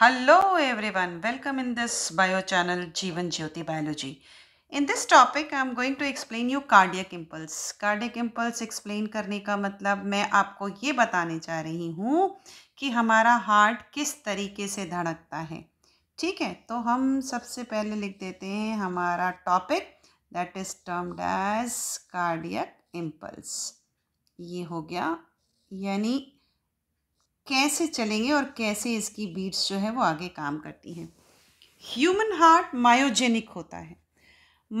Hello everyone, welcome in this bio channel Jivan Jyoti Biology. In this topic, I am going to explain you cardiac impulse. Cardiac impulse explain करने का मतलब मैं आपको ये बताने जा रही हूँ कि हमारा हार्ट किस तरीके से धड़कता है ठीक है तो हम सबसे पहले लिख देते हैं हमारा topic that is termed as cardiac impulse ये हो गया यानी कैसे चलेंगे और कैसे इसकी बीट्स जो है वो आगे काम करती हैं ह्यूमन हार्ट मायोजेनिक होता है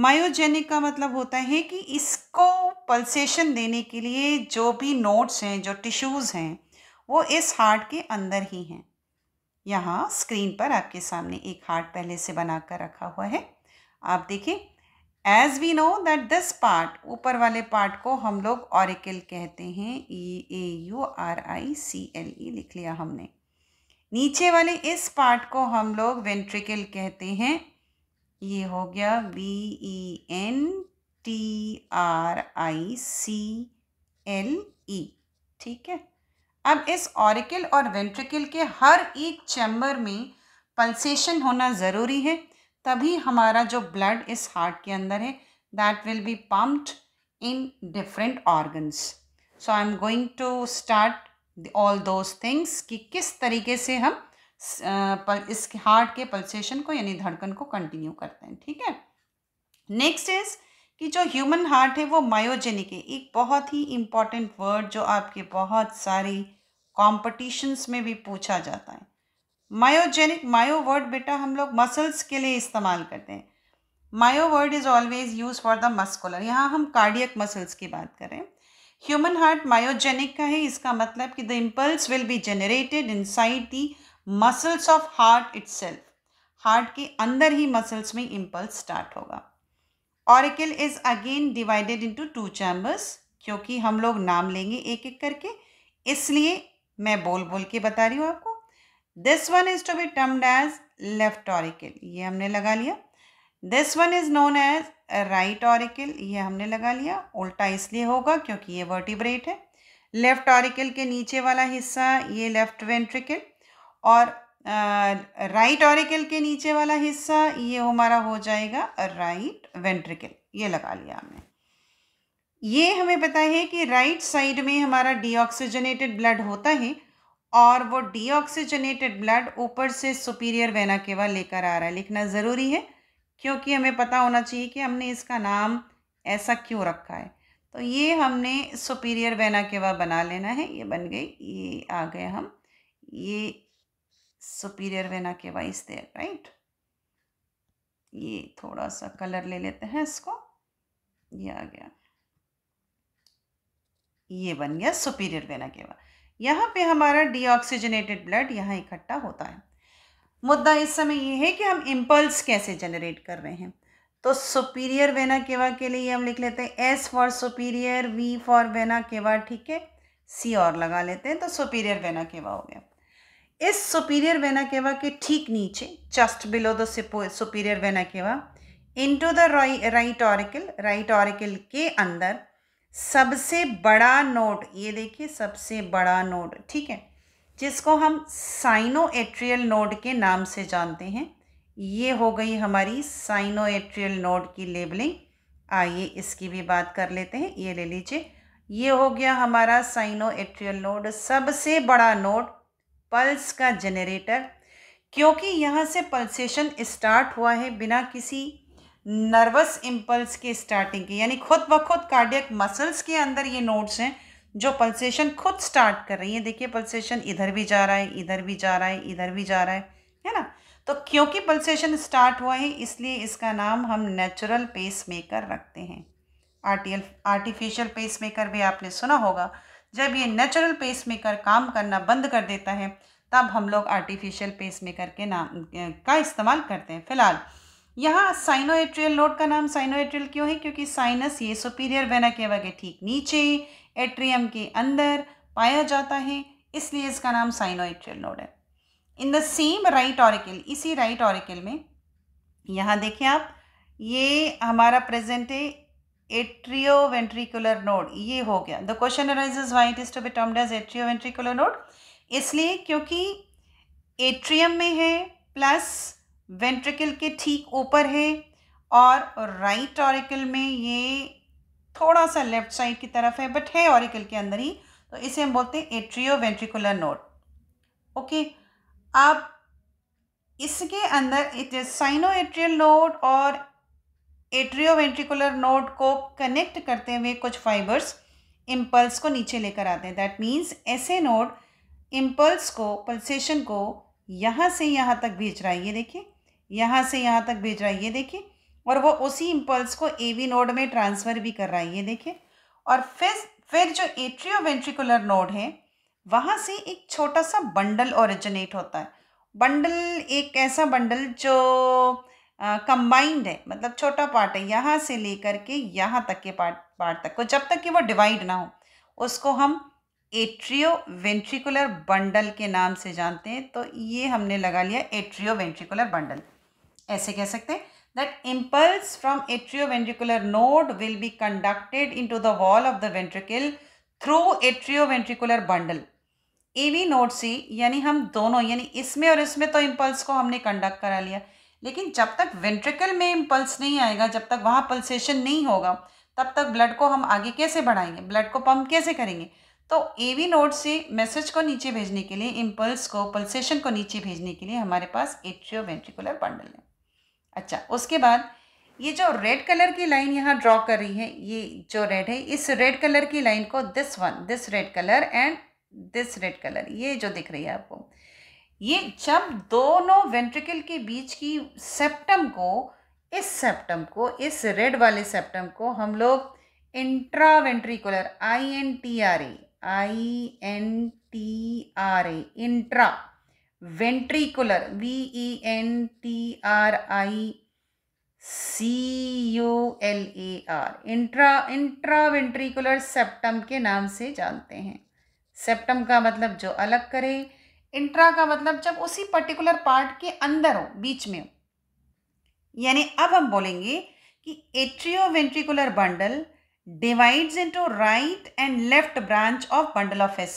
मायोजेनिक का मतलब होता है कि इसको पल्सेशन देने के लिए जो भी नोट्स हैं जो टिश्यूज़ हैं वो इस हार्ट के अंदर ही हैं यहाँ स्क्रीन पर आपके सामने एक हार्ट पहले से बना कर रखा हुआ है आप देखें as we know that this part ऊपर वाले पार्ट को हम लोग ऑरिकल कहते हैं E A U R I C L E लिख लिया हमने नीचे वाले इस पार्ट को हम लोग वेंट्रिकल कहते हैं ये हो गया V E N T R I C L E ठीक है अब इस ऑरिकल और वेंट्रिकल के हर एक चैम्बर में पल्सेशन होना ज़रूरी है तभी हमारा जो ब्लड इस हार्ट के अंदर है that will be pumped in different organs so I am going to start all those things कि किस तरीके से हम इस हार्ट के पल्सेशन को यानी धड़कन को कंटिन्यू करते हैं ठीक है नेक्स्ट इज कि जो ह्यूमन हार्ट है वो मायोजेनिक है एक बहुत ही इम्पॉर्टेंट वर्ड जो आपके बहुत सारी कॉम्पटिशन्स में भी पूछा जाता है मायोजेनिक मायो वर्ड बेटा हम लोग मसल्स के लिए इस्तेमाल करते हैं myo word is always use for the muscular यहाँ हम कार्डियक मसल्स की बात करें ह्यूमन हार्ट मायोजेनिक का है इसका मतलब कि the impulse will be generated inside the muscles of heart it heart के अंदर ही मसल्स में इम्पल्स स्टार्ट होगा auricle is again divided into two chambers क्योंकि हम लोग नाम लेंगे एक एक करके इसलिए मैं बोल बोल के बता रही हूँ आपको this one is to be termed as left auricle ये हमने लगा लिया this one is known as right auricle ये हमने लगा लिया उल्टा इसलिए होगा क्योंकि ये वर्टिब्रेट है लेफ्ट ऑरिकल के नीचे वाला हिस्सा ये लेफ्ट वेंट्रिकल और राइट uh, ऑरिकल right के नीचे वाला हिस्सा ये हमारा हो जाएगा राइट right वेंट्रिकल ये लगा लिया हमने ये हमें पता है कि राइट right साइड में हमारा डीऑक्सीजनेटेड ब्लड होता है और वो डीऑक्सीजनेटेड ब्लड ऊपर से सुपीरियर वेना केवा लेकर आ रहा है लिखना ज़रूरी है क्योंकि हमें पता होना चाहिए कि हमने इसका नाम ऐसा क्यों रखा है तो ये हमने सुपीरियर वेना केवा बना लेना है ये बन गई ये आ गए हम ये सुपीरियर वेना केवा इस देर राइट ये थोड़ा सा कलर ले लेते हैं इसको ये आ गया ये बन गया सुपीरियर वेना केवा यहाँ पे हमारा डीऑक्सीजनेटेड ब्लड यहाँ इकट्ठा होता है मुद्दा इस समय ये है कि हम इम्पल्स कैसे जनरेट कर रहे हैं तो सुपीरियर वेना केवा के लिए हम लिख लेते हैं S for superior V for vena cava ठीक है सी और लगा लेते हैं तो सुपीरियर वेना केवा हो गया इस सुपीरियर वेना केवा के ठीक नीचे just below the superior vena cava into the right auricle right auricle के अंदर सबसे बड़ा नोट ये देखिए सबसे बड़ा नोट ठीक है जिसको हम साइनो एट्रियल नोड के नाम से जानते हैं ये हो गई हमारी साइनो एट्रियल नोड की लेबलिंग आइए इसकी भी बात कर लेते हैं ये ले लीजिए ये हो गया हमारा साइनो एट्रियल नोड सबसे बड़ा नोड पल्स का जनरेटर क्योंकि यहाँ से पल्सेशन स्टार्ट हुआ है बिना किसी नर्वस इम्पल्स के स्टार्टिंग की यानी खुद ब खुद कार्डियक मसल्स के अंदर ये नोट्स हैं जो पल्सेशन खुद स्टार्ट कर रही है देखिए पल्सेशन इधर भी जा रहा है इधर भी जा रहा है इधर भी जा रहा है है ना तो क्योंकि पल्सेशन स्टार्ट हुआ है इसलिए इसका नाम हम नेचुरल पेस मेकर रखते हैं आर्टियल आर्टिफिशियल पेस मेकर भी आपने सुना होगा जब ये नेचुरल पेस मेकर काम करना बंद कर देता है तब हम लोग आर्टिफिशियल पेस मेकर के नाम का इस्तेमाल करते हैं फिलहाल यहाँ साइनो एट्रियल नोड का नाम साइनो एट्रियल क्यों है क्योंकि साइनस ये सुपीरियर वेना के वगे ठीक नीचे एट्रियम के अंदर पाया जाता है इसलिए इसका नाम साइनो एट्रियल नोड है in the same right auricle इसी राइट ऑरिकल में यहाँ देखें आप ये हमारा प्रेजेंट है एट्रियोवेंट्रिकुलर नोड ये हो गया the question arises why it is to be does atrio ventricular node इसलिए क्योंकि एट्रियम में है प्लस वेंट्रिकल के ठीक ऊपर है और राइट ऑरिकल में ये थोड़ा सा लेफ्ट साइड की तरफ है बट है ऑरिकल के अंदर ही तो इसे हम बोलते हैं एट्रियो वेंट्रिकुलर नोट ओके अब इसके अंदर it is sino atrial node और एट्रियो वेंट्रिकुलर नोट को कनेक्ट करते हुए कुछ फाइबर्स इम्पल्स को नीचे लेकर आते हैं दैट मीन्स ऐसे नोड इम्पल्स को पल्सेशन को यहाँ से यहाँ तक भेज रहा है ये देखिए यहाँ से यहाँ तक भेज रहा है ये देखिए और वो उसी इम्पल्स को ए वी नोड में ट्रांसफ़र भी कर रहा है ये देखिए और फिर फिर जो एट्रियो वेंट्रिकुलर नोड है वहाँ से एक छोटा सा बंडल ओरिजिनेट होता है बंडल एक ऐसा बंडल जो कंबाइंड है मतलब छोटा पार्ट है यहाँ से लेकर के यहाँ तक के पार्ट पार्ट तक को जब तक कि वो डिवाइड ना हो उसको हम एट्रियो वेंट्रिकुलर बंडल के नाम से जानते हैं तो ये हमने लगा लिया एट्रियो वेंट्रिकुलर बंडल ऐसे कह सकते हैं that impulse that node will be conducted in to the wall of the ventricle through atrio ventricular bundle A V node see यानी हम दोनों यानी इसमें और इसमें तो इम्पल्स को हमने कंडक्ट करा लिया लेकिन जब तक वेंट्रिकल में इम्पल्स नहीं आएगा जब तक वहाँ पल्सेशन नहीं होगा तब तक ब्लड को हम आगे कैसे बढ़ाएंगे ब्लड को पम्प कैसे करेंगे तो एवी नोड से मैसेज को नीचे भेजने के लिए इम्पल्स को पल्सेशन को नीचे भेजने के लिए हमारे पास एट्रियो वेंट्रिकुलर बंडल है अच्छा उसके बाद ये जो रेड कलर की लाइन यहाँ ड्रॉ कर रही है ये जो रेड है इस रेड कलर की लाइन को this one this red colour and this red colour ये जो दिख रही है आपको ये जब दोनों वेंट्रिकल के बीच की सेप्टम को इस सेप्टम को इस रेड वाले सेप्टम को हम लोग intra ventricular I N T R A I N T R A intra ventricular V E N T R I C U L A R intra intraventricular septum के नाम से जानते हैं सेप्टम का मतलब जो अलग करे इंट्रा का मतलब जब उसी पर्टिकुलर पार्ट के अंदर हो बीच में हो यानी अब हम बोलेंगे कि atrioventricular bundle divides into right and left branch of bundle of His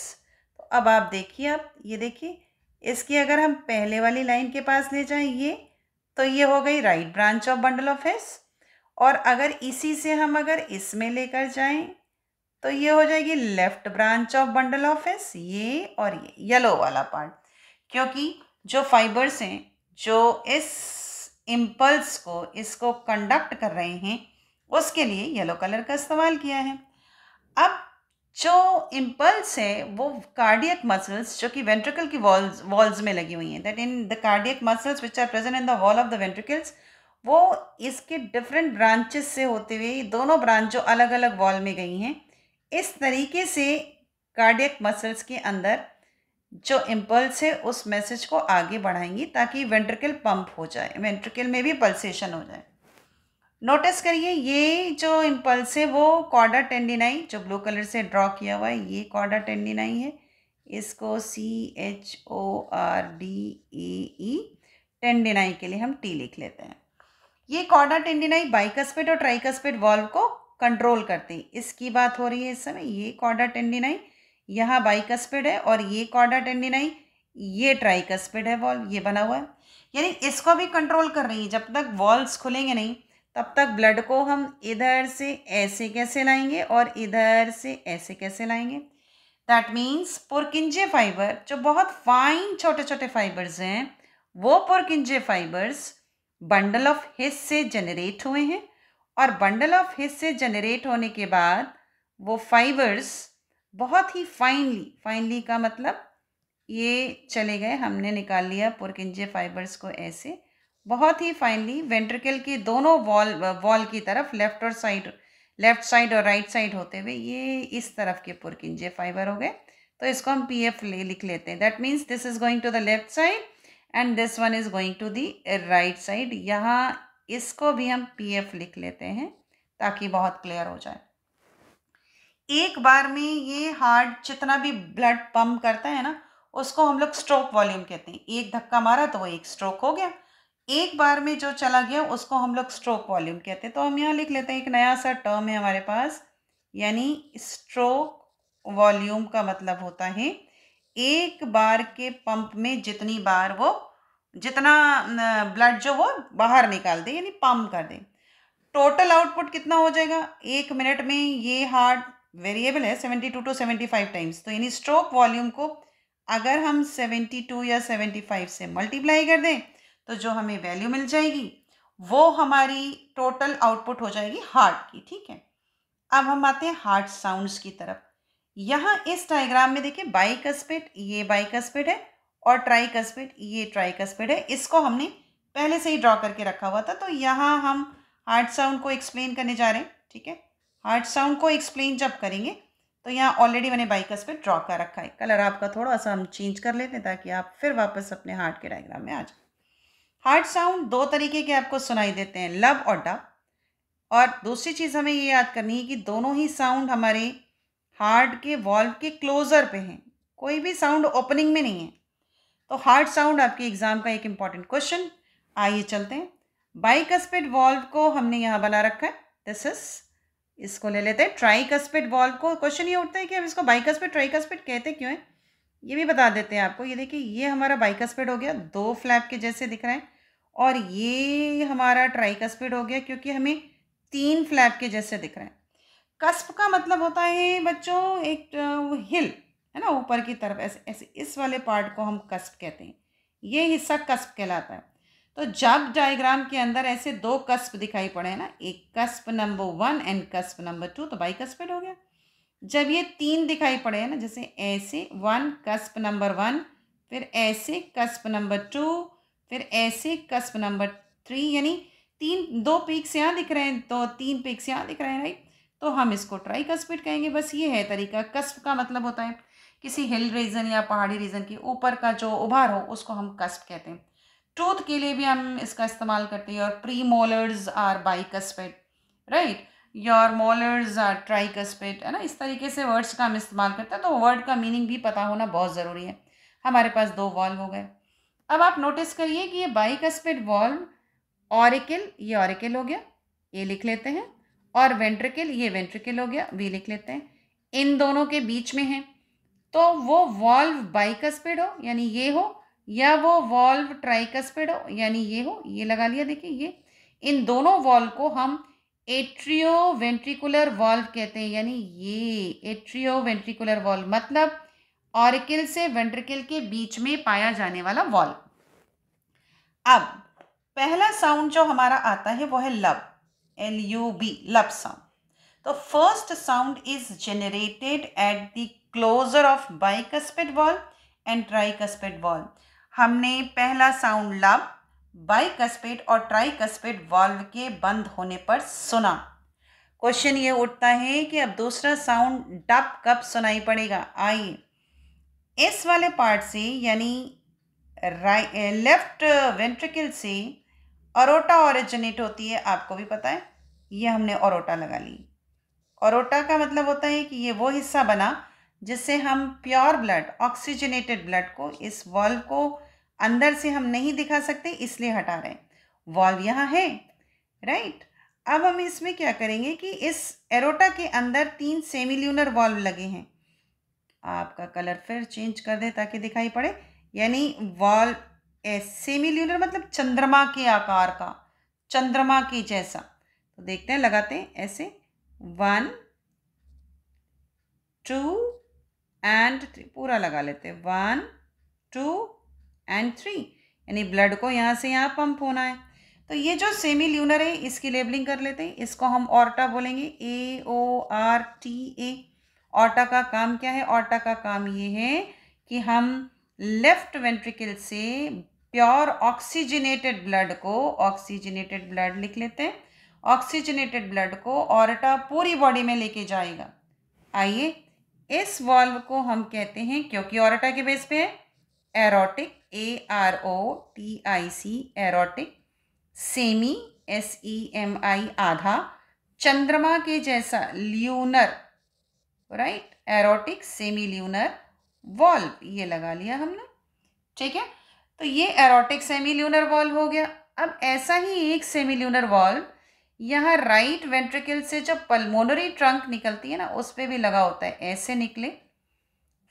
तो अब आप देखिए आप ये देखिए इसकी अगर हम पहले वाली लाइन के पास ले जाएं ये तो ये हो गई right branch of bundle of His और अगर इसी से हम अगर इसमें लेकर जाएं तो ये हो जाएगी left branch of bundle of His ये और ये येलो वाला पार्ट क्योंकि जो फाइबर्स हैं जो इस इम्पल्स को इसको कंडक्ट कर रहे हैं उसके लिए येलो कलर का इस्तेमाल किया है अब जो इम्पल्स है वो कार्डियक मसल्स जो कि वेंट्रिकल की वॉल्स वॉल्स में लगी हुई हैं that in the cardiac muscles which are present in the wall of the ventricles वो इसके डिफरेंट ब्रांचेस से होते हुए दोनों ब्रांच जो अलग अलग वॉल में गई हैं इस तरीके से कार्डियक मसल्स के अंदर जो इम्पल्स है उस मैसेज को आगे बढ़ाएंगी ताकि वेंट्रिकल पंप हो जाए वेंट्रिकल में भी पल्सेशन हो जाए नोटिस करिए ये जो इम्पल्स है वो कॉर्डा टेंडिनाई जो ब्लू कलर से ड्रॉ किया हुआ है ये कॉर्डा टेंडिनाई है इसको C H O R D A E tendineae के लिए हम टी लिख लेते हैं ये कॉर्डा टेंडिनाई बाइकस्पेट और ट्राइकस्पेट वॉल्व को कंट्रोल करते हैं इसकी बात हो रही है इस समय ये कॉर्डा टेंडिनाई यहाँ बाइकस्पेट है और ये कॉर्डा टेंडिनाई ये ट्राइकस्पेट है वॉल्व ये बना हुआ है यानी इसको भी कंट्रोल कर रही है जब तक वॉल्व खुलेंगे नहीं तब तक ब्लड को हम इधर से ऐसे कैसे लाएंगे और इधर से ऐसे कैसे लाएंगे दैट मीन्स पुरकिंजे फाइबर जो बहुत फाइन छोटे छोटे फाइबर्स हैं वो Purkinje fibres bundle of His से जनरेट हुए हैं और बंडल ऑफ हिस से जनरेट होने के बाद वो फाइबर्स बहुत ही फाइनली फाइनली का मतलब ये चले गए हमने निकाल लिया पुरकिंजे फाइबर्स को ऐसे बहुत ही फाइनली वेंट्रिकल के दोनों वॉल वॉल की तरफ लेफ्ट और साइड लेफ्ट साइड और राइट साइड होते हुए ये इस तरफ के पुरकिंजे फाइबर हो गए तो इसको हम पी एफ ले लिख लेते हैं that means this is going to the left side and this one is going to the right side यहाँ इसको भी हम पी एफ लिख लेते हैं ताकि बहुत क्लियर हो जाए एक बार में ये हार्ट जितना भी ब्लड पम्प करता है ना उसको हम लोग स्ट्रोक वॉल्यूम कहते हैं एक धक्का मारा तो वो एक स्ट्रोक हो गया एक बार में जो चला गया उसको हम लोग स्ट्रोक वॉल्यूम कहते हैं तो हम यहाँ लिख लेते हैं एक नया सा टर्म है हमारे पास यानी स्ट्रोक वॉल्यूम का मतलब होता है एक बार के पंप में जितनी बार वो जितना ब्लड जो वो बाहर निकाल दे यानी पम्प कर दे टोटल आउटपुट कितना हो जाएगा एक मिनट में ये हार्ट वेरिएबल है seventy two to seventy five times तो यानी स्ट्रोक वॉल्यूम को अगर हम सेवेंटी टू या सेवेंटी फाइव से मल्टीप्लाई कर दें तो जो हमें वैल्यू मिल जाएगी वो हमारी टोटल आउटपुट हो जाएगी हार्ट की ठीक है अब हम आते हैं हार्ट साउंड्स की तरफ यहाँ इस डायग्राम में देखिए बाइकस्पेट ये बाइकस्पेट है और ट्राइकस्पेट ये ट्राइकस्पेट है इसको हमने पहले से ही ड्रॉ करके रखा हुआ था तो यहाँ हम हार्ट साउंड को एक्सप्लेन करने जा रहे हैं ठीक है हार्ट साउंड को एक्सप्लेन जब करेंगे तो यहाँ ऑलरेडी मैंने बाइकस पे ड्रॉ कर रखा है कलर आपका थोड़ा सा हम चेंज कर लेते हैं ताकि आप फिर वापस अपने हार्ट के डायग्राम में आ जाए हार्ड साउंड दो तरीके के आपको सुनाई देते हैं लव और डब और दूसरी चीज़ हमें ये याद करनी है कि दोनों ही साउंड हमारे हार्ट के वॉल्व के क्लोज़र पे हैं कोई भी साउंड ओपनिंग में नहीं है तो हार्ट साउंड आपके एग्ज़ाम का एक इम्पॉर्टेंट क्वेश्चन आइए चलते हैं बाइकस्पिड वॉल्व को हमने यहाँ बना रखा है दिस इज़ इसको ले लेते हैं ट्राइकस्पिड वॉल्व को क्वेश्चन ये उठता है कि हम इसको बाइकस्पिड ट्राइकस्पिड कहते क्यों है ये भी बता देते हैं आपको ये देखिए ये हमारा बाइकस्पिड हो गया दो फ्लैप के जैसे दिख रहे हैं और ये हमारा ट्राइकस्पिड हो गया क्योंकि हमें तीन फ्लैप के जैसे दिख रहे हैं कस्प का मतलब होता है बच्चों एक हिल है ना ऊपर की तरफ ऐसे ऐसे इस वाले पार्ट को हम कस्प कहते हैं ये हिस्सा कस्प कहलाता है तो जब डायग्राम के अंदर ऐसे दो कस्प दिखाई पड़े ना एक cusp number one and cusp number two तो बाई कस्पेड हो गया जब ये तीन दिखाई पड़े ना जैसे ऐसे वन कस्प नंबर वन फिर ऐसे कस्प नंबर टू फिर ऐसे कस्प नंबर थ्री यानी तीन दो पीक्स यहाँ दिख रहे हैं तो तीन पीक्स यहाँ दिख रहे हैं राइट तो हम इसको ट्राई कस्पिट कहेंगे बस ये है तरीका कस्प का मतलब होता है किसी हिल रीजन या पहाड़ी रीजन के ऊपर का जो उभार हो उसको हम कस्प कहते हैं टूथ के लिए भी हम इसका इस्तेमाल करते हैं और premolars are bicuspid right your molars tricuspid है ना इस तरीके से वर्ड्स का हम इस्तेमाल करते हैं तो वर्ड का मीनिंग भी पता होना बहुत ज़रूरी है हमारे पास दो वॉल्व हो गए अब आप नोटिस करिए कि ये कस्पेट वॉल्व ऑरिकल ये ऑरिकल हो गया ये लिख लेते हैं और वेंट्रिकल ये वेंट्रिकल हो गया वी लिख लेते हैं इन दोनों के बीच में है तो वो वॉल्व बाइकस्पेड हो यानी ये हो या वो वॉल्व ट्राइकस्पेड हो यानी ये हो ये लगा लिया देखिए ये इन दोनों वॉल्व को हम एट्रियो वेंट्रिकुलर वॉल्व कहते हैं यानी ये एट्रियो वेंट्रिकुलर वॉल्व मतलब ऑरिकल से वेंट्रिकल के बीच में पाया जाने वाला वॉल्व अब पहला साउंड जो हमारा आता है वो है lub L U B lub sound तो first sound is generated at the closure of bicuspid valve and tricuspid valve हमने पहला साउंड लब बाइकस्पेट और ट्राइकस्पेट वाल्व के बंद होने पर सुना क्वेश्चन ये उठता है कि अब दूसरा साउंड डप कब सुनाई पड़ेगा आइए इस वाले पार्ट से यानी लेफ्ट वेंट्रिकल से अरोटा ऑरिजिनेट होती है आपको भी पता है ये हमने अरोटा लगा ली अरोटा का मतलब होता है कि ये वो हिस्सा बना जिससे हम प्योर ब्लड ऑक्सीजनेटेड ब्लड को इस वॉल्व को अंदर से हम नहीं दिखा सकते इसलिए हटा रहे हैं वॉल्व यहाँ है राइट अब हम इसमें क्या करेंगे कि इस एरोटा के अंदर तीन सेमिल्यूनर वॉल्व लगे हैं आपका कलर फिर चेंज कर दे ताकि दिखाई पड़े यानी वॉल्व सेमिल्यूनर मतलब चंद्रमा के आकार का चंद्रमा के जैसा तो देखते हैं लगाते हैं ऐसे वन टू एंड थ्री पूरा लगा लेते हैं वन टू एंड थ्री यानी ब्लड को यहाँ से यहाँ पंप होना है तो ये जो सेमी ल्यूनर है इसकी लेबलिंग कर लेते हैं इसको हम ऑर्टा बोलेंगे A O R T A aorta का काम क्या है ऑर्टा का काम ये है कि हम लेफ्ट वेंट्रिकल से प्योर ऑक्सीजनेटेड ब्लड को ऑक्सीजनेटेड ब्लड लिख लेते हैं ऑक्सीजनेटेड ब्लड को ऑर्टा पूरी बॉडी में लेके जाएगा आइए इस वॉल्व को हम कहते हैं क्योंकि ऑर्टा के बेस पे है aortic A R O T I C aortic semi S E M I आधा चंद्रमा के जैसा lunar right aortic semi lunar valve ये लगा लिया हमने ठीक है तो ये एरोटिक सेमी ल्यूनर वॉल्व हो गया अब ऐसा ही एक सेमी ल्यूनर वॉल्व यहाँ राइट वेंट्रिकल से जब पल्मोनरी ट्रंक निकलती है ना उस पर भी लगा होता है ऐसे निकले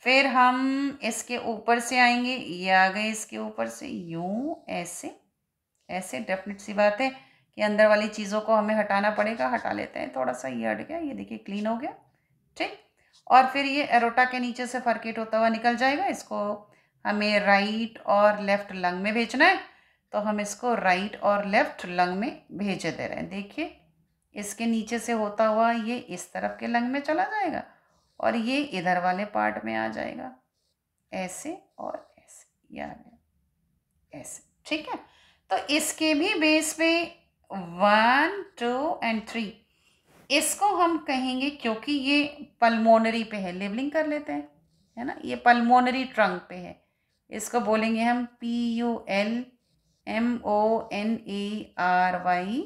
फिर हम इसके ऊपर से आएंगे ये आ गए इसके ऊपर से यूं ऐसे ऐसे डेफिनेट सी बात है कि अंदर वाली चीज़ों को हमें हटाना पड़ेगा हटा लेते हैं थोड़ा सा ये हट गया ये देखिए क्लीन हो गया ठीक और फिर ये एरोटा के नीचे से फर्केट होता हुआ निकल जाएगा इसको हमें राइट और लेफ्ट लंग में भेजना है तो हम इसको राइट और लेफ्ट लंग में भेज दे रहे हैं देखिए इसके नीचे से होता हुआ ये इस तरफ के लंग में चला जाएगा और ये इधर वाले पार्ट में आ जाएगा ऐसे और ऐसे याद ऐसे ठीक है तो इसके भी बेस पे वन टू एंड थ्री इसको हम कहेंगे क्योंकि ये पल्मोनरी पे है लिवलिंग कर लेते हैं है ना ये पल्मोनरी ट्रंक पे है इसको बोलेंगे हम P U L M O N A R Y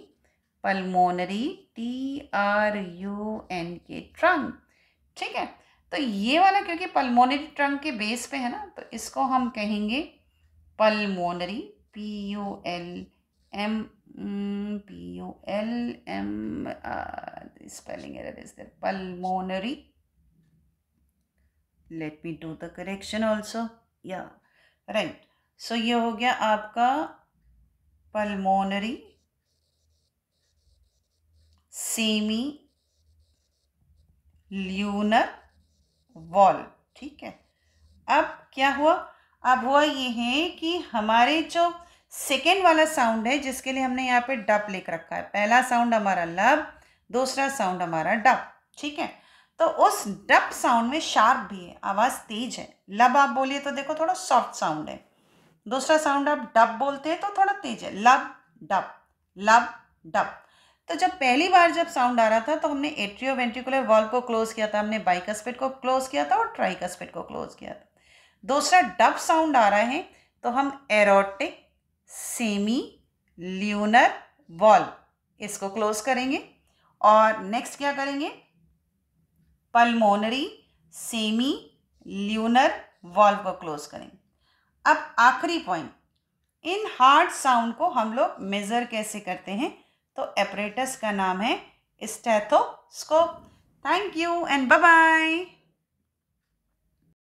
pulmonary T R U N के ट्रंक ठीक है तो ये वाला क्योंकि पल्मोनरी ट्रंक के बेस पे है ना तो इसको हम कहेंगे pulmonary P U L M P U L M spelling error is pulmonary let me do the correction also या राइट सो ये हो गया आपका पल्मोनरी सेमी ल्यूनर वॉल ठीक है अब क्या हुआ अब हुआ ये है कि हमारे जो सेकेंड वाला साउंड है जिसके लिए हमने यहाँ पे डप लिख रखा है पहला साउंड हमारा लब दूसरा साउंड हमारा डप ठीक है तो उस डप साउंड में शार्प भी है आवाज़ तेज है लब आप बोलिए तो देखो थोड़ा सॉफ्ट साउंड है दूसरा साउंड आप डप बोलते हैं तो थोड़ा तेज है लब डप लब डप तो जब पहली बार जब साउंड आ रहा था तो हमने एट्रियो वेंट्रिकुलर वॉल्व को क्लोज किया था हमने बाइकस्पिट को क्लोज किया था और ट्राइकस्पिट को क्लोज किया था दूसरा डब साउंड आ रहा है तो हम एरोटिक सेमी ल्यूनर वॉल्व इसको क्लोज करेंगे और नेक्स्ट क्या करेंगे पल्मोनरी सेमी ल्यूनर वॉल्व को क्लोज करेंगे अब आखिरी पॉइंट इन हार्ड साउंड को हम लोग मेज़र कैसे करते हैं तो एपरेटस का नाम है stethoscope thank you and bye bye